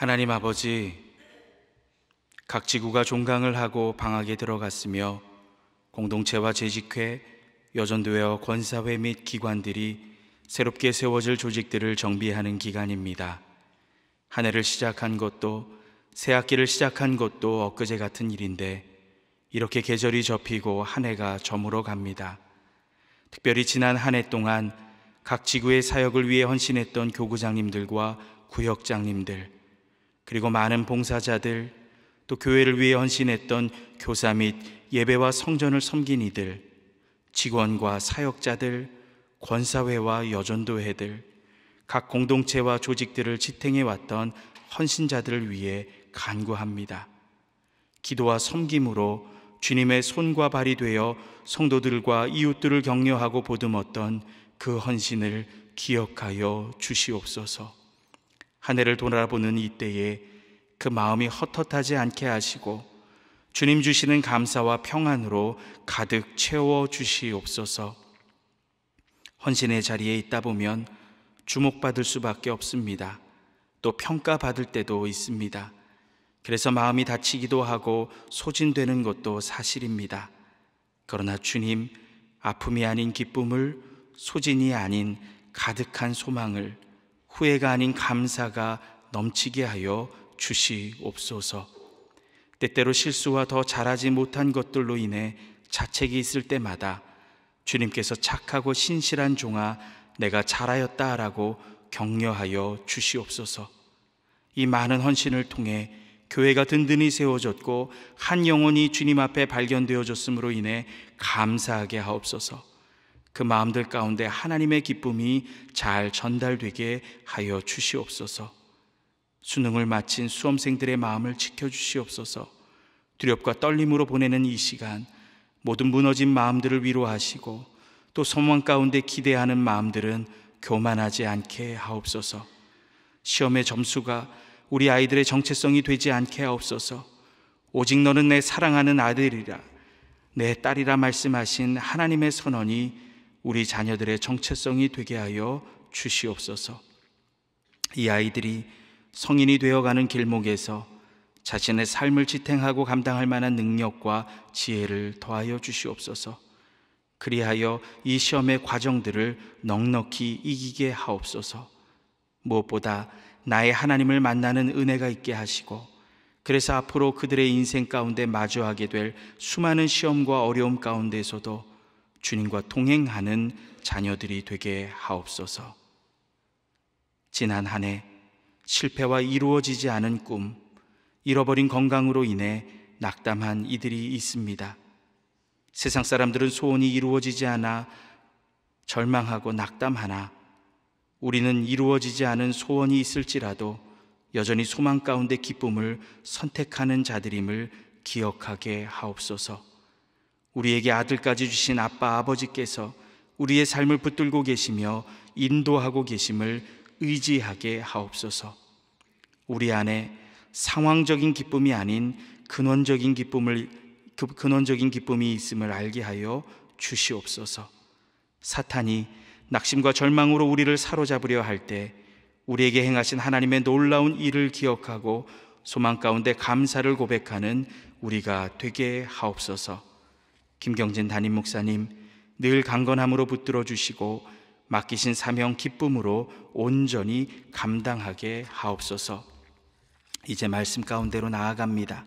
하나님 아버지, 각 지구가 종강을 하고 방학에 들어갔으며 공동체와 재직회, 여전도회와 권사회 및 기관들이 새롭게 세워질 조직들을 정비하는 기간입니다. 한 해를 시작한 것도 새 학기를 시작한 것도 엊그제 같은 일인데 이렇게 계절이 접히고 한 해가 저물어 갑니다. 특별히 지난 한 해 동안 각 지구의 사역을 위해 헌신했던 교구장님들과 구역장님들, 그리고 많은 봉사자들 또 교회를 위해 헌신했던 교사 및 예배와 성전을 섬긴 이들, 직원과 사역자들, 권사회와 여전도회들, 각 공동체와 조직들을 지탱해 왔던 헌신자들을 위해 간구합니다. 기도와 섬김으로 주님의 손과 발이 되어 성도들과 이웃들을 격려하고 보듬었던 그 헌신을 기억하여 주시옵소서. 한 해를 돌아보는 이때에 그 마음이 헛헛하지 않게 하시고 주님 주시는 감사와 평안으로 가득 채워 주시옵소서. 헌신의 자리에 있다 보면 주목받을 수밖에 없습니다. 또 평가받을 때도 있습니다. 그래서 마음이 다치기도 하고 소진되는 것도 사실입니다. 그러나 주님, 아픔이 아닌 기쁨을, 소진이 아닌 가득한 소망을 후회가 아닌 감사가 넘치게 하여 주시옵소서. 때때로 실수와 더 잘하지 못한 것들로 인해 자책이 있을 때마다 주님께서 착하고 신실한 종아 내가 잘하였다라고 격려하여 주시옵소서. 이 많은 헌신을 통해 교회가 든든히 세워졌고 한 영혼이 주님 앞에 발견되어졌으므로 인해 감사하게 하옵소서. 그 마음들 가운데 하나님의 기쁨이 잘 전달되게 하여 주시옵소서. 수능을 마친 수험생들의 마음을 지켜주시옵소서. 두렵과 떨림으로 보내는 이 시간 모든 무너진 마음들을 위로하시고 또 소망 가운데 기대하는 마음들은 교만하지 않게 하옵소서. 시험의 점수가 우리 아이들의 정체성이 되지 않게 하옵소서. 오직 너는 내 사랑하는 아들이라 내 딸이라 말씀하신 하나님의 선언이 우리 자녀들의 정체성이 되게 하여 주시옵소서. 이 아이들이 성인이 되어가는 길목에서 자신의 삶을 지탱하고 감당할 만한 능력과 지혜를 더하여 주시옵소서. 그리하여 이 시험의 과정들을 넉넉히 이기게 하옵소서. 무엇보다 나의 하나님을 만나는 은혜가 있게 하시고 그래서 앞으로 그들의 인생 가운데 마주하게 될 수많은 시험과 어려움 가운데서도 주님과 동행하는 자녀들이 되게 하옵소서. 지난 한 해 실패와 이루어지지 않은 꿈, 잃어버린 건강으로 인해 낙담한 이들이 있습니다. 세상 사람들은 소원이 이루어지지 않아 절망하고 낙담하나 우리는 이루어지지 않은 소원이 있을지라도 여전히 소망 가운데 기쁨을 선택하는 자들임을 기억하게 하옵소서. 우리에게 아들까지 주신 아빠 아버지께서 우리의 삶을 붙들고 계시며 인도하고 계심을 의지하게 하옵소서. 우리 안에 상황적인 기쁨이 아닌 근원적인 기쁨을 그 근원적인 기쁨이 있음을 알게 하여 주시옵소서. 사탄이 낙심과 절망으로 우리를 사로잡으려 할 때 우리에게 행하신 하나님의 놀라운 일을 기억하고 소망 가운데 감사를 고백하는 우리가 되게 하옵소서. 김경진 담임 목사님 늘 강건함으로 붙들어 주시고 맡기신 사명 기쁨으로 온전히 감당하게 하옵소서. 이제 말씀 가운데로 나아갑니다.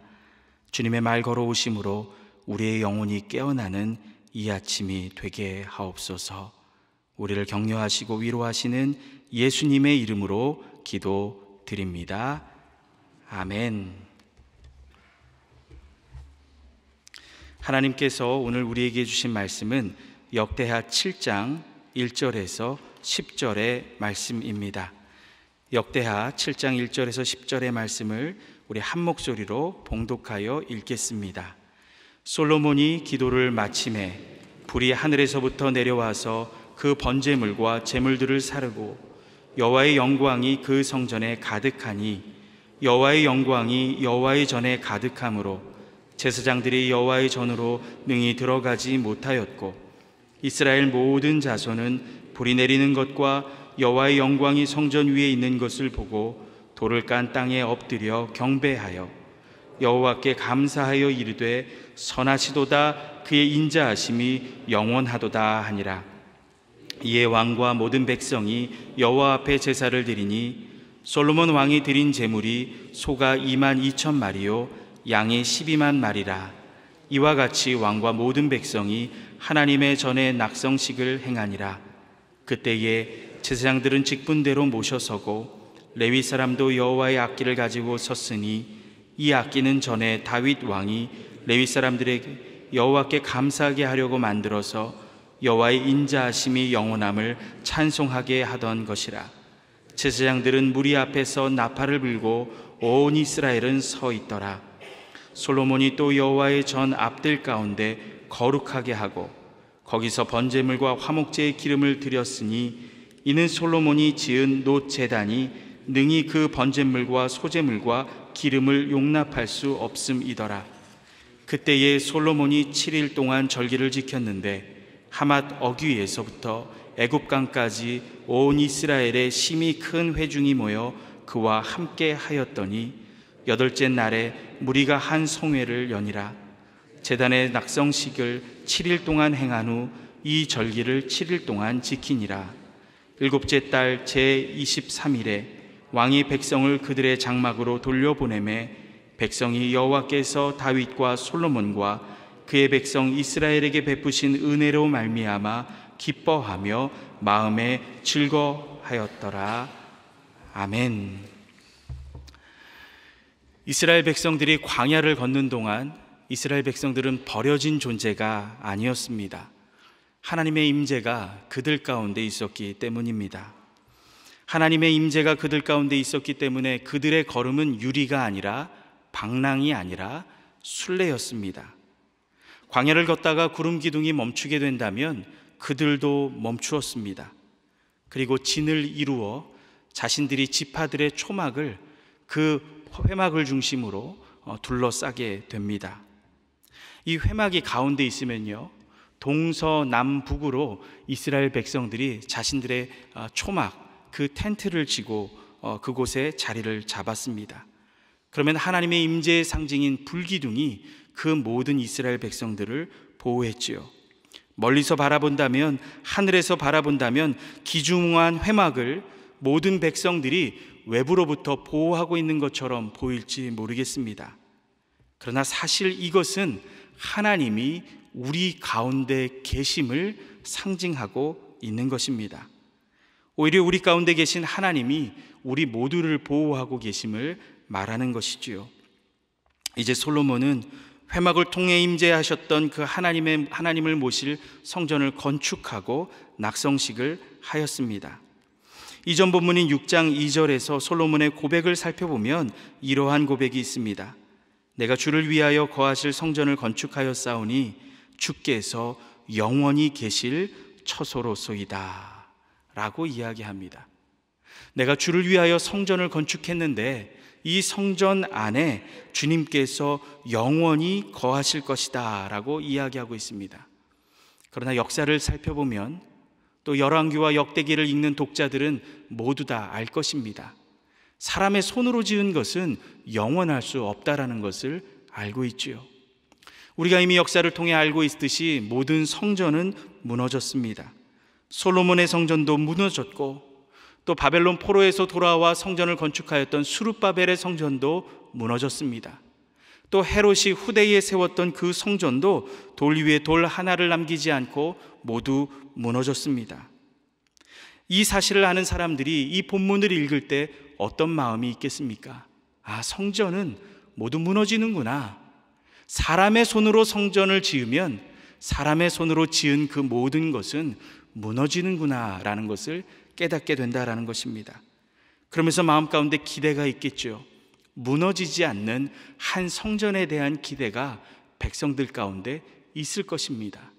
주님의 말 걸어오심으로 우리의 영혼이 깨어나는 이 아침이 되게 하옵소서. 우리를 격려하시고 위로하시는 예수님의 이름으로 기도드립니다. 아멘. 하나님께서 오늘 우리에게 주신 말씀은 역대하 7장 1절에서 10절의 말씀입니다. 역대하 7장 1절에서 10절의 말씀을 우리 한 목소리로 봉독하여 읽겠습니다. 솔로몬이 기도를 마침에 불이 하늘에서부터 내려와서 그 번제물과 제물들을 사르고 여호와의 영광이 그 성전에 가득하니 여호와의 영광이 여호와의 전에 가득함으로 제사장들이 여호와의 전으로 능히 들어가지 못하였고 이스라엘 모든 자손은 불이 내리는 것과 여호와의 영광이 성전 위에 있는 것을 보고 돌을 깐 땅에 엎드려 경배하여 여호와께 감사하여 이르되 선하시도다 그의 인자하심이 영원하도다 하니라 이에 왕과 모든 백성이 여호와 앞에 제사를 드리니 솔로몬 왕이 드린 제물이 소가 2만 2천 마리요 양이 12만 마리라 이와 같이 왕과 모든 백성이 하나님의 전에 낙성식을 행하니라 그때에 제사장들은 직분대로 모셔서고 레위 사람도 여호와의 악기를 가지고 섰으니 이 악기는 전에 다윗 왕이 레위 사람들에게 여호와께 감사하게 하려고 만들어서 여호와의 인자하심이 영원함을 찬송하게 하던 것이라 제사장들은 무리 앞에서 나팔을 불고 온 이스라엘은 서 있더라 솔로몬이 또 여호와의 전 앞들 가운데 거룩하게 하고 거기서 번제물과 화목제의 기름을 드렸으니 이는 솔로몬이 지은 노 제단이 능히 그 번제물과 소제물과 기름을 용납할 수 없음이더라. 그때에 솔로몬이 7일 동안 절기를 지켰는데 하맛 어귀에서부터 애굽강까지 온 이스라엘의 심히 큰 회중이 모여 그와 함께 하였더니 여덟째 날에 무리가 한 성회를 연이라 재단의 낙성식을 7일 동안 행한 후 이 절기를 7일 동안 지키니라 일곱째 달 제23일에 왕이 백성을 그들의 장막으로 돌려보내매 백성이 여호와께서 다윗과 솔로몬과 그의 백성 이스라엘에게 베푸신 은혜로 말미암아 기뻐하며 마음에 즐거하였더라 아멘. 이스라엘 백성들이 광야를 걷는 동안 이스라엘 백성들은 버려진 존재가 아니었습니다. 하나님의 임재가 그들 가운데 있었기 때문입니다. 하나님의 임재가 그들 가운데 있었기 때문에 그들의 걸음은 유리가 아니라 방랑이 아니라 순례였습니다. 광야를 걷다가 구름 기둥이 멈추게 된다면 그들도 멈추었습니다. 그리고 진을 이루어 자신들이 지파들의 초막을 그 회막을 중심으로 어, 둘러싸게 됩니다. 이 회막이 가운데 있으면요. 동서남북으로 이스라엘 백성들이 자신들의 어, 초막, 그 텐트를 지고 어, 그곳에 자리를 잡았습니다. 그러면 하나님의 임재의 상징인 불기둥이 그 모든 이스라엘 백성들을 보호했지요. 멀리서 바라본다면 하늘에서 바라본다면 기중한 회막을 모든 백성들이 외부로부터 보호하고 있는 것처럼 보일지 모르겠습니다. 그러나 사실 이것은 하나님이 우리 가운데 계심을 상징하고 있는 것입니다. 오히려 우리 가운데 계신 하나님이 우리 모두를 보호하고 계심을 말하는 것이지요. 이제 솔로몬은 회막을 통해 임재하셨던 그 하나님의 하나님을 모실 성전을 건축하고 낙성식을 하였습니다. 이전 본문인 6장 2절에서 솔로몬의 고백을 살펴보면 이러한 고백이 있습니다. 내가 주를 위하여 거하실 성전을 건축하여 싸우니 주께서 영원히 계실 처소로소이다. 라고 이야기합니다. 내가 주를 위하여 성전을 건축했는데 이 성전 안에 주님께서 영원히 거하실 것이다. 라고 이야기하고 있습니다. 그러나 역사를 살펴보면 또 열왕기와 역대기를 읽는 독자들은 모두 다 알 것입니다. 사람의 손으로 지은 것은 영원할 수 없다라는 것을 알고 있지요. 우리가 이미 역사를 통해 알고 있듯이 모든 성전은 무너졌습니다. 솔로몬의 성전도 무너졌고 또 바벨론 포로에서 돌아와 성전을 건축하였던 수르바벨의 성전도 무너졌습니다. 또 헤롯이 후대에 세웠던 그 성전도 돌 위에 돌 하나를 남기지 않고 모두 무너졌습니다. 이 사실을 아는 사람들이 이 본문을 읽을 때 어떤 마음이 있겠습니까? 아, 성전은 모두 무너지는구나. 사람의 손으로 성전을 지으면 사람의 손으로 지은 그 모든 것은 무너지는구나라는 것을 깨닫게 된다라는 것입니다. 그러면서 마음 가운데 기대가 있겠죠. 무너지지 않는 한 성전에 대한 기대가 백성들 가운데 있을 것입니다.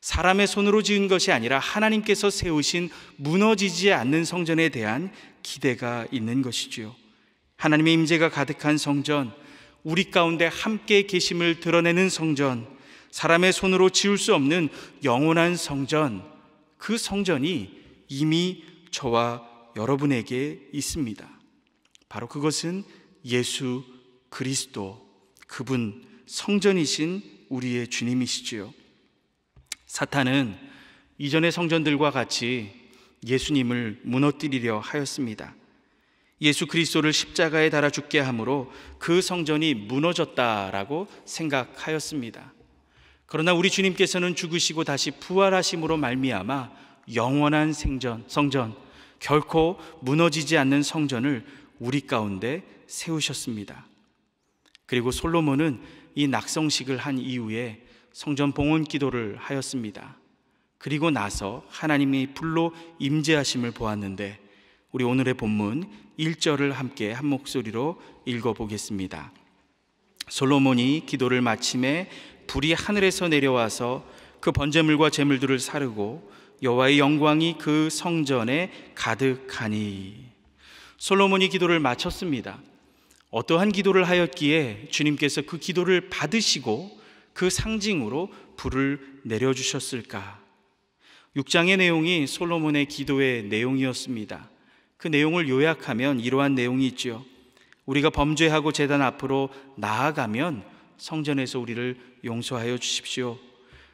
사람의 손으로 지은 것이 아니라 하나님께서 세우신 무너지지 않는 성전에 대한 기대가 있는 것이지요. 하나님의 임재가 가득한 성전, 우리 가운데 함께 계심을 드러내는 성전, 사람의 손으로 지울 수 없는 영원한 성전, 그 성전이 이미 저와 여러분에게 있습니다. 바로 그것은 예수 그리스도 그분 성전이신 우리의 주님이시지요. 사탄은 이전의 성전들과 같이 예수님을 무너뜨리려 하였습니다. 예수 그리스도를 십자가에 달아 죽게 함으로 그 성전이 무너졌다라고 생각하였습니다. 그러나 우리 주님께서는 죽으시고 다시 부활하심으로 말미암아 영원한 생전 성전 결코 무너지지 않는 성전을 우리 가운데 세우셨습니다. 그리고 솔로몬은 이 낙성식을 한 이후에 성전 봉헌 기도를 하였습니다. 그리고 나서 하나님이 불로 임재하심을 보았는데 우리 오늘의 본문 1절을 함께 한 목소리로 읽어 보겠습니다. 솔로몬이 기도를 마침에 불이 하늘에서 내려와서 그 번제물과 제물들을 사르고 여호와의 영광이 그 성전에 가득하니 솔로몬이 기도를 마쳤습니다. 어떠한 기도를 하였기에 주님께서 그 기도를 받으시고 그 상징으로 불을 내려주셨을까? 6장의 내용이 솔로몬의 기도의 내용이었습니다. 그 내용을 요약하면 이러한 내용이 있지 우리가 범죄하고 재단 앞으로 나아가면 성전에서 우리를 용서하여 주십시오.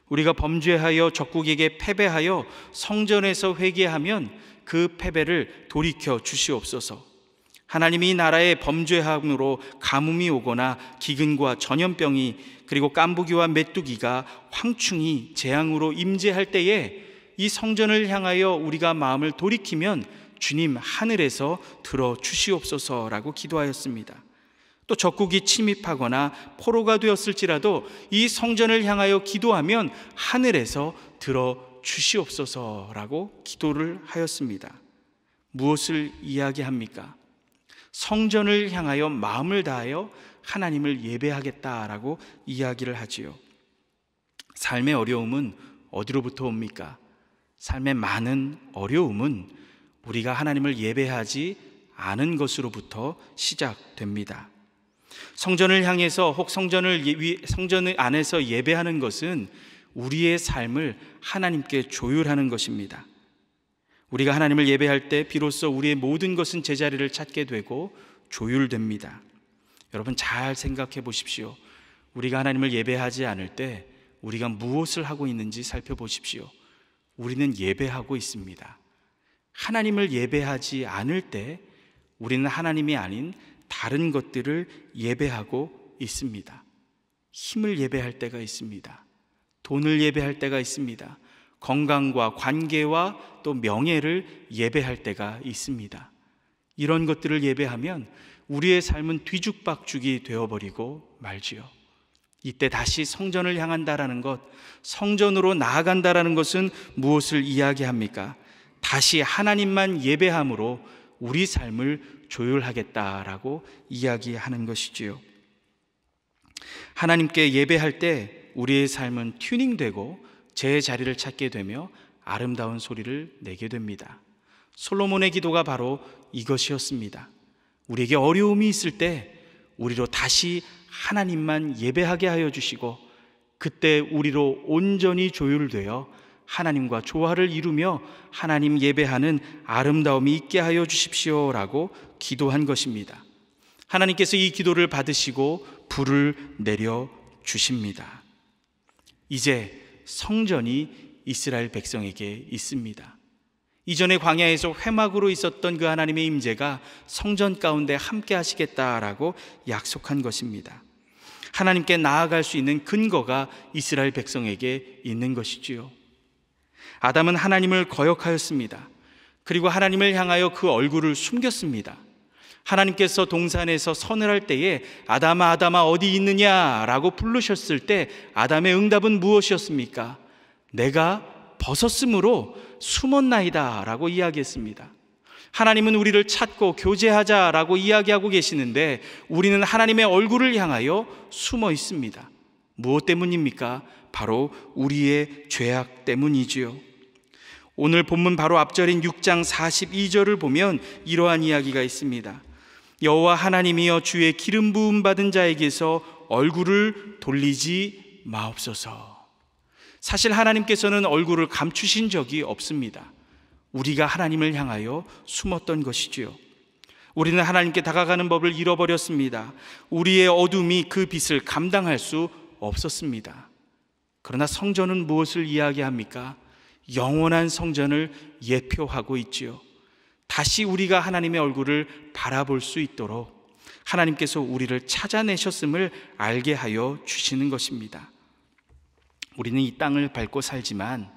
우리가 범죄하여 적국에게 패배하여 성전에서 회개하면 그 패배를 돌이켜 주시옵소서. 하나님이 나라의 범죄함으로 가뭄이 오거나 기근과 전염병이 그리고 깐부기와 메뚜기가 황충이 재앙으로 임재할 때에 이 성전을 향하여 우리가 마음을 돌이키면 주님 하늘에서 들어 주시옵소서라고 기도하였습니다. 또 적국이 침입하거나 포로가 되었을지라도 이 성전을 향하여 기도하면 하늘에서 들어 주시옵소서라고 기도를 하였습니다. 무엇을 이야기합니까? 성전을 향하여 마음을 다하여 하나님을 예배하겠다라고 이야기를 하지요. 삶의 어려움은 어디로부터 옵니까? 삶의 많은 어려움은 우리가 하나님을 예배하지 않은 것으로부터 시작됩니다. 성전을 향해서 혹 성전을 예, 성전 안에서 예배하는 것은 우리의 삶을 하나님께 조율하는 것입니다. 우리가 하나님을 예배할 때 비로소 우리의 모든 것은 제자리를 찾게 되고 조율됩니다. 여러분 잘 생각해 보십시오. 우리가 하나님을 예배하지 않을 때 우리가 무엇을 하고 있는지 살펴보십시오. 우리는 예배하고 있습니다. 하나님을 예배하지 않을 때 우리는 하나님이 아닌 다른 것들을 예배하고 있습니다. 힘을 예배할 때가 있습니다. 돈을 예배할 때가 있습니다. 건강과 관계와 또 명예를 예배할 때가 있습니다. 이런 것들을 예배하면 우리의 삶은 뒤죽박죽이 되어버리고 말지요. 이때 다시 성전을 향한다라는 것, 성전으로 나아간다라는 것은 무엇을 이야기합니까? 다시 하나님만 예배함으로 우리 삶을 조율하겠다라고 이야기하는 것이지요. 하나님께 예배할 때 우리의 삶은 튜닝되고 제 자리를 찾게 되며 아름다운 소리를 내게 됩니다. 솔로몬의 기도가 바로 이것이었습니다. 우리에게 어려움이 있을 때 우리로 다시 하나님만 예배하게 하여 주시고 그때 우리로 온전히 조율되어 하나님과 조화를 이루며 하나님 예배하는 아름다움이 있게 하여 주십시오라고 기도한 것입니다. 하나님께서 이 기도를 받으시고 불을 내려 주십니다. 이제 성전이 이스라엘 백성에게 있습니다. 이전에 광야에서 회막으로 있었던 그 하나님의 임재가 성전 가운데 함께 하시겠다라고 약속한 것입니다. 하나님께 나아갈 수 있는 근거가 이스라엘 백성에게 있는 것이지요. 아담은 하나님을 거역하였습니다. 그리고 하나님을 향하여 그 얼굴을 숨겼습니다. 하나님께서 동산에서 선을 할 때에 아담아 아담아 어디 있느냐라고 부르셨을 때 아담의 응답은 무엇이었습니까? 내가 벗었으므로 숨었나이다라고 이야기했습니다. 하나님은 우리를 찾고 교제하자라고 이야기하고 계시는데 우리는 하나님의 얼굴을 향하여 숨어 있습니다. 무엇 때문입니까? 바로 우리의 죄악 때문이지요. 오늘 본문 바로 앞절인 6장 42절을 보면 이러한 이야기가 있습니다. 여호와 하나님이여 주의 기름 부음 받은 자에게서 얼굴을 돌리지 마옵소서. 사실 하나님께서는 얼굴을 감추신 적이 없습니다. 우리가 하나님을 향하여 숨었던 것이지요. 우리는 하나님께 다가가는 법을 잃어버렸습니다. 우리의 어둠이 그 빛을 감당할 수 없었습니다. 그러나 성전은 무엇을 이야기합니까? 영원한 성전을 예표하고 있지요. 다시 우리가 하나님의 얼굴을 바라볼 수 있도록 하나님께서 우리를 찾아내셨음을 알게 하여 주시는 것입니다. 우리는 이 땅을 밟고 살지만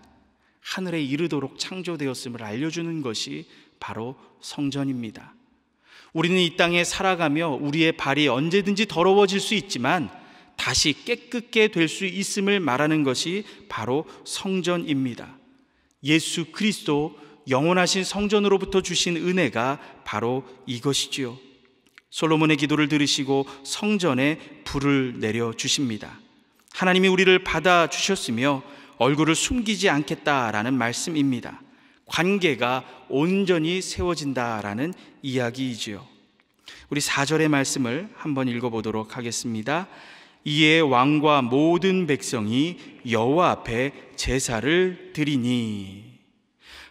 하늘에 이르도록 창조되었음을 알려주는 것이 바로 성전입니다. 우리는 이 땅에 살아가며 우리의 발이 언제든지 더러워질 수 있지만 다시 깨끗게 될 수 있음을 말하는 것이 바로 성전입니다. 예수 그리스도 영원하신 성전으로부터 주신 은혜가 바로 이것이지요. 솔로몬의 기도를 들으시고 성전에 불을 내려 주십니다. 하나님이 우리를 받아 주셨으며 얼굴을 숨기지 않겠다라는 말씀입니다. 관계가 온전히 세워진다라는 이야기이지요. 우리 4절의 말씀을 한번 읽어보도록 하겠습니다. 이에 왕과 모든 백성이 여호와 앞에 제사를 드리니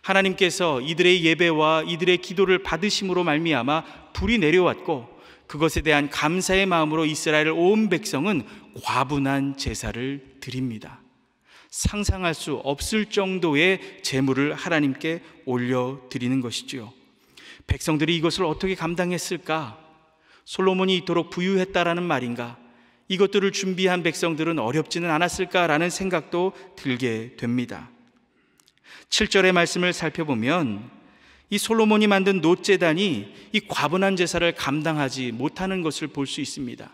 하나님께서 이들의 예배와 이들의 기도를 받으심으로 말미암아 불이 내려왔고 그것에 대한 감사의 마음으로 이스라엘 온 백성은 과분한 제사를 드립니다. 상상할 수 없을 정도의 재물을 하나님께 올려 드리는 것이지요. 백성들이 이것을 어떻게 감당했을까? 솔로몬이 이토록 부유했다라는 말인가? 이것들을 준비한 백성들은 어렵지는 않았을까라는 생각도 들게 됩니다. 7절의 말씀을 살펴보면 이 솔로몬이 만든 노제단이 이 과분한 제사를 감당하지 못하는 것을 볼 수 있습니다.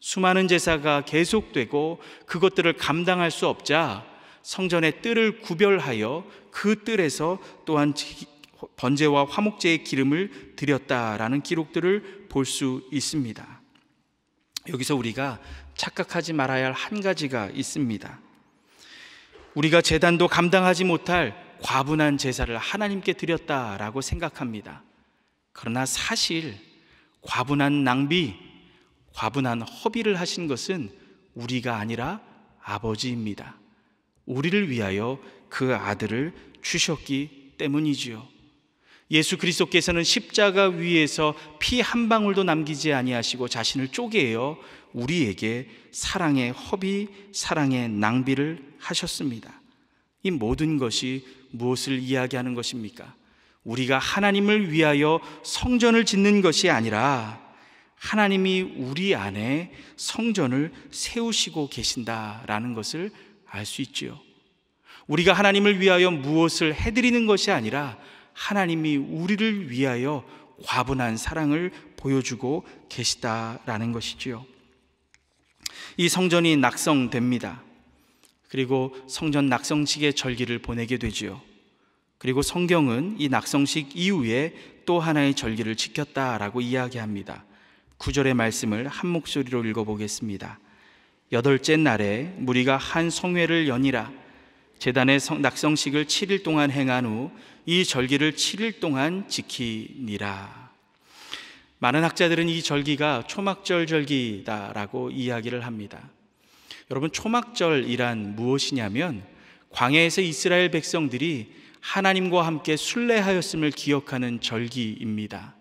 수많은 제사가 계속되고 그것들을 감당할 수 없자 성전의 뜰을 구별하여 그 뜰에서 또한 번제와 화목제의 기름을 드렸다라는 기록들을 볼 수 있습니다. 여기서 우리가 착각하지 말아야 할 한 가지가 있습니다. 우리가 재단도 감당하지 못할 과분한 제사를 하나님께 드렸다라고 생각합니다. 그러나 사실 과분한 낭비, 과분한 허비를 하신 것은 우리가 아니라 아버지입니다. 우리를 위하여 그 아들을 주셨기 때문이지요. 예수 그리스도께서는 십자가 위에서 피 한 방울도 남기지 아니하시고 자신을 쪼개어 우리에게 사랑의 허비, 사랑의 낭비를 하셨습니다. 이 모든 것이 무엇을 이야기하는 것입니까? 우리가 하나님을 위하여 성전을 짓는 것이 아니라 하나님이 우리 안에 성전을 세우시고 계신다라는 것을 알 수 있지요. 우리가 하나님을 위하여 무엇을 해드리는 것이 아니라 하나님이 우리를 위하여 과분한 사랑을 보여주고 계시다라는 것이지요. 이 성전이 낙성됩니다. 그리고 성전 낙성식의 절기를 보내게 되지요. 그리고 성경은 이 낙성식 이후에 또 하나의 절기를 지켰다라고 이야기합니다. 구절의 말씀을 한 목소리로 읽어보겠습니다. 여덟째 날에 무리가 한 성회를 연이라 재단의 낙성식을 7일 동안 행한 후 이 절기를 7일 동안 지키니라. 많은 학자들은 이 절기가 초막절 절기다라고 이야기를 합니다. 여러분, 초막절이란 무엇이냐면 광야에서 이스라엘 백성들이 하나님과 함께 순례하였음을 기억하는 절기입니다.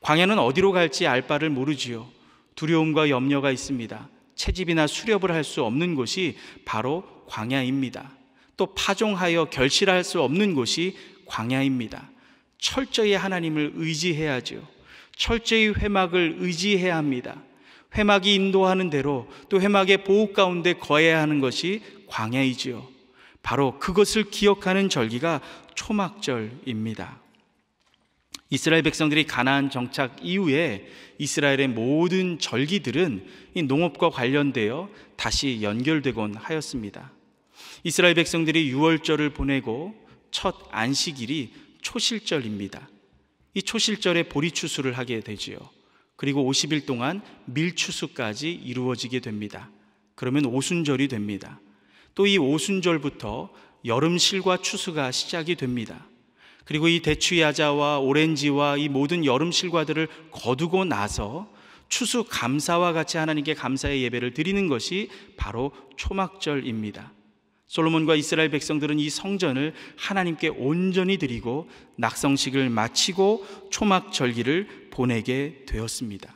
광야는 어디로 갈지 알 바를 모르지요. 두려움과 염려가 있습니다. 채집이나 수렵을 할 수 없는 곳이 바로 광야입니다. 또 파종하여 결실할 수 없는 곳이 광야입니다. 철저히 하나님을 의지해야죠. 철저히 회막을 의지해야 합니다. 회막이 인도하는 대로 또 회막의 보호 가운데 거해야 하는 것이 광야이지요. 바로 그것을 기억하는 절기가 초막절입니다. 이스라엘 백성들이 가나안 정착 이후에 이스라엘의 모든 절기들은 이 농업과 관련되어 다시 연결되곤 하였습니다. 이스라엘 백성들이 유월절을 보내고 첫 안식일이 초실절입니다. 이 초실절에 보리추수를 하게 되지요. 그리고 50일 동안 밀추수까지 이루어지게 됩니다. 그러면 오순절이 됩니다. 또 이 오순절부터 여름실과 추수가 시작이 됩니다. 그리고 이 대추야자와 오렌지와 이 모든 여름 실과들을 거두고 나서 추수 감사와 같이 하나님께 감사의 예배를 드리는 것이 바로 초막절입니다. 솔로몬과 이스라엘 백성들은 이 성전을 하나님께 온전히 드리고 낙성식을 마치고 초막절기를 보내게 되었습니다.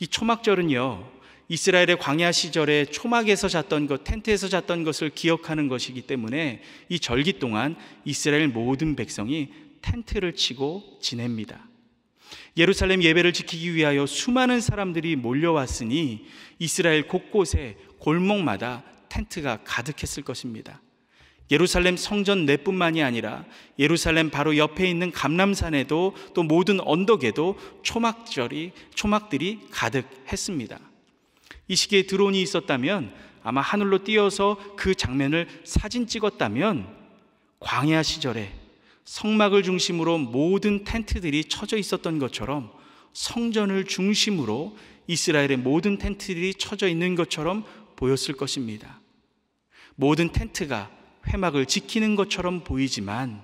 이 초막절은요, 이스라엘의 광야 시절에 초막에서 잤던 것, 텐트에서 잤던 것을 기억하는 것이기 때문에 이 절기 동안 이스라엘 모든 백성이 텐트를 치고 지냅니다. 예루살렘 예배를 지키기 위하여 수많은 사람들이 몰려왔으니 이스라엘 곳곳에 골목마다 텐트가 가득했을 것입니다. 예루살렘 성전 내뿐만이 아니라 예루살렘 바로 옆에 있는 감람산에도 또 모든 언덕에도 초막절이 초막들이 가득했습니다. 이 시기에 드론이 있었다면 아마 하늘로 뛰어서 그 장면을 사진 찍었다면 광야 시절에 성막을 중심으로 모든 텐트들이 쳐져 있었던 것처럼 성전을 중심으로 이스라엘의 모든 텐트들이 쳐져 있는 것처럼 보였을 것입니다. 모든 텐트가 회막을 지키는 것처럼 보이지만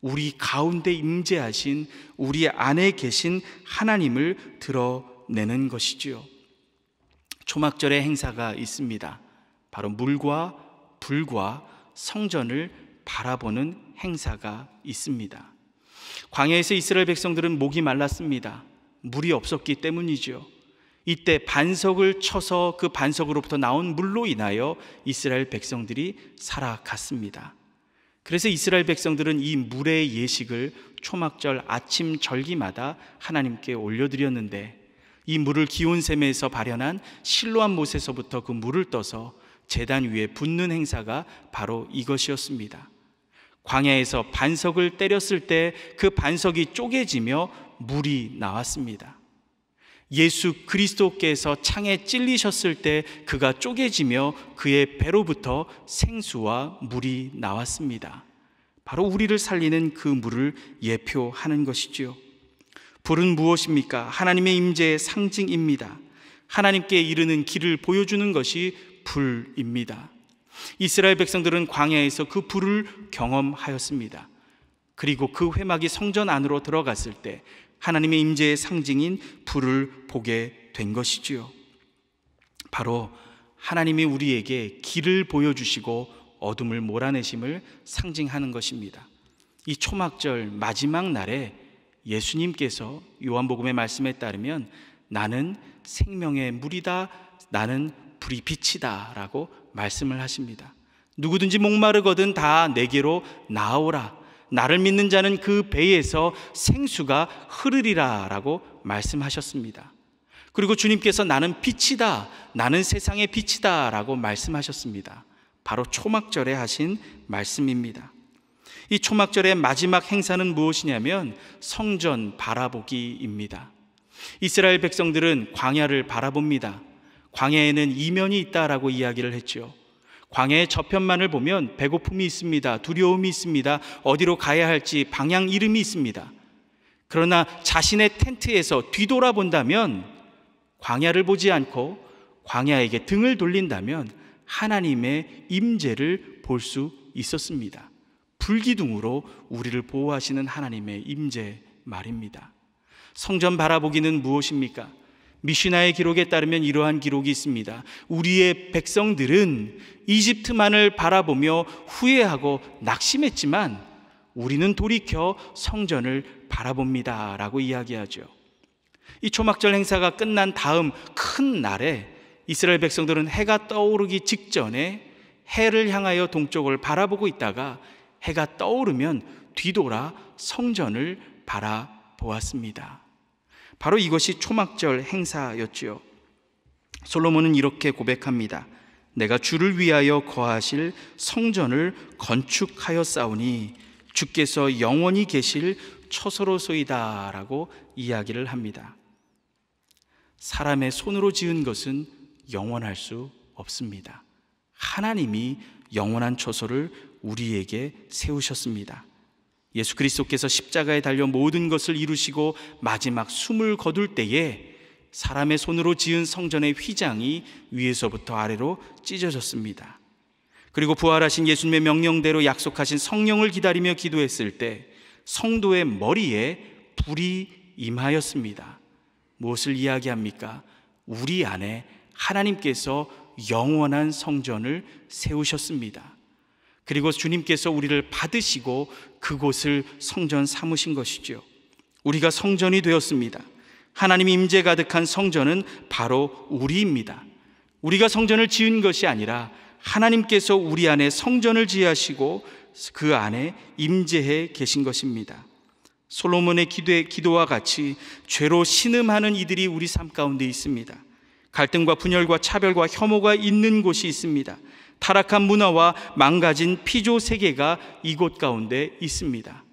우리 가운데 임재하신 우리 안에 계신 하나님을 드러내는 것이지요. 초막절의 행사가 있습니다. 바로 물과 불과 성전을 바라보는 행사가 있습니다. 광야에서 이스라엘 백성들은 목이 말랐습니다. 물이 없었기 때문이지요. 이때 반석을 쳐서 그 반석으로부터 나온 물로 인하여 이스라엘 백성들이 살아갔습니다. 그래서 이스라엘 백성들은 이 물의 예식을 초막절 아침 절기마다 하나님께 올려드렸는데 이 물을 기온샘에서 발현한 실로한 못에서부터 그 물을 떠서 재단 위에 붓는 행사가 바로 이것이었습니다. 광야에서 반석을 때렸을 때 그 반석이 쪼개지며 물이 나왔습니다. 예수 그리스도께서 창에 찔리셨을 때 그가 쪼개지며 그의 배로부터 생수와 물이 나왔습니다. 바로 우리를 살리는 그 물을 예표하는 것이지요. 불은 무엇입니까? 하나님의 임재의 상징입니다. 하나님께 이르는 길을 보여주는 것이 불입니다. 이스라엘 백성들은 광야에서 그 불을 경험하였습니다. 그리고 그 회막이 성전 안으로 들어갔을 때 하나님의 임재의 상징인 불을 보게 된 것이지요. 바로 하나님이 우리에게 길을 보여주시고 어둠을 몰아내심을 상징하는 것입니다. 이 초막절 마지막 날에 예수님께서 요한복음의 말씀에 따르면 나는 생명의 물이다, 나는 불이 빛이다 라고 말씀을 하십니다. 누구든지 목마르거든 다 내게로 나오라. 나를 믿는 자는 그 배에서 생수가 흐르리라 라고 말씀하셨습니다. 그리고 주님께서 나는 빛이다. 나는 세상의 빛이다. 라고 말씀하셨습니다. 바로 초막절에 하신 말씀입니다. 이 초막절의 마지막 행사는 무엇이냐면 성전 바라보기입니다. 이스라엘 백성들은 광야를 바라봅니다. 광야에는 이면이 있다라고 이야기를 했죠. 광야의 저편만을 보면 배고픔이 있습니다. 두려움이 있습니다. 어디로 가야 할지 방향 이름이 있습니다. 그러나 자신의 텐트에서 뒤돌아본다면 광야를 보지 않고 광야에게 등을 돌린다면 하나님의 임재를 볼 수 있었습니다. 불기둥으로 우리를 보호하시는 하나님의 임재 말입니다. 성전 바라보기는 무엇입니까? 미시나의 기록에 따르면 이러한 기록이 있습니다. 우리의 백성들은 이집트만을 바라보며 후회하고 낙심했지만 우리는 돌이켜 성전을 바라봅니다. 라고 이야기하죠. 이 초막절 행사가 끝난 다음 큰 날에 이스라엘 백성들은 해가 떠오르기 직전에 해를 향하여 동쪽을 바라보고 있다가 해가 떠오르면 뒤돌아 성전을 바라보았습니다. 바로 이것이 초막절 행사였지요. 솔로몬은 이렇게 고백합니다. 내가 주를 위하여 거하실 성전을 건축하여 싸우니 주께서 영원히 계실 처소로소이다라고 이야기를 합니다. 사람의 손으로 지은 것은 영원할 수 없습니다. 하나님이 영원한 처소를 우리에게 세우셨습니다. 예수 그리스도께서 십자가에 달려 모든 것을 이루시고 마지막 숨을 거둘 때에 사람의 손으로 지은 성전의 휘장이 위에서부터 아래로 찢어졌습니다. 그리고 부활하신 예수님의 명령대로 약속하신 성령을 기다리며 기도했을 때 성도의 머리에 불이 임하였습니다. 무엇을 이야기합니까? 우리 안에 하나님께서 영원한 성전을 세우셨습니다. 그리고 주님께서 우리를 받으시고 그곳을 성전 삼으신 것이지요. 우리가 성전이 되었습니다. 하나님 임재 가득한 성전은 바로 우리입니다. 우리가 성전을 지은 것이 아니라 하나님께서 우리 안에 성전을 지으시고 그 안에 임재해 계신 것입니다. 솔로몬의 기도의 기도와 같이 죄로 신음하는 이들이 우리 삶 가운데 있습니다. 갈등과 분열과 차별과 혐오가 있는 곳이 있습니다. 타락한 문화와 망가진 피조 세계가 이곳 가운데 있습니다.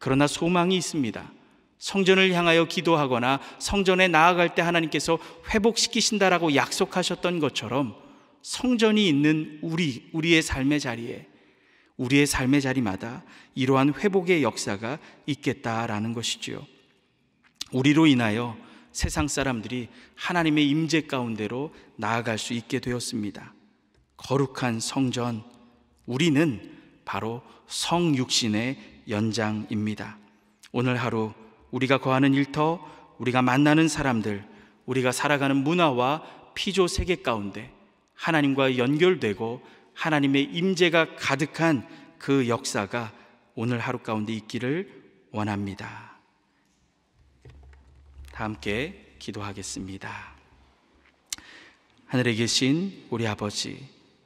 그러나 소망이 있습니다. 성전을 향하여 기도하거나 성전에 나아갈 때 하나님께서 회복시키신다라고 약속하셨던 것처럼 성전이 있는 우리 우리의 삶의 자리에 우리의 삶의 자리마다 이러한 회복의 역사가 있겠다라는 것이지요. 우리로 인하여 세상 사람들이 하나님의 임재 가운데로 나아갈 수 있게 되었습니다. 거룩한 성전, 우리는 바로 성육신의 연장입니다. 오늘 하루 우리가 거하는 일터, 우리가 만나는 사람들, 우리가 살아가는 문화와 피조 세계 가운데 하나님과 연결되고 하나님의 임재가 가득한 그 역사가 오늘 하루 가운데 있기를 원합니다. 다 함께 기도하겠습니다. 하늘에 계신 우리 아버지